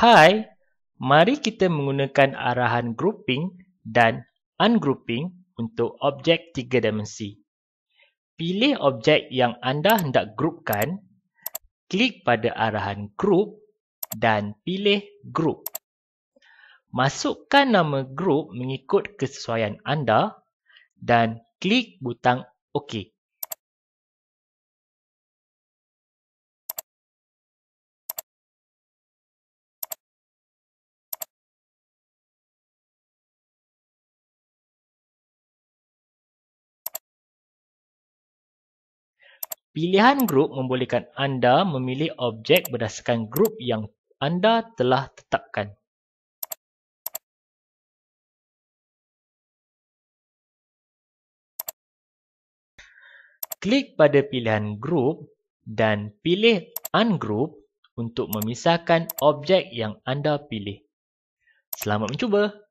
Hai, mari kita menggunakan arahan grouping dan ungrouping untuk objek tiga dimensi. Pilih objek yang anda hendak grupkan, klik pada arahan group dan pilih group. Masukkan nama group mengikut kesesuaian anda dan klik butang OK. Pilihan grup membolehkan anda memilih objek berdasarkan grup yang anda telah tetapkan. Klik pada pilihan grup dan pilih ungroup untuk memisahkan objek yang anda pilih. Selamat mencuba!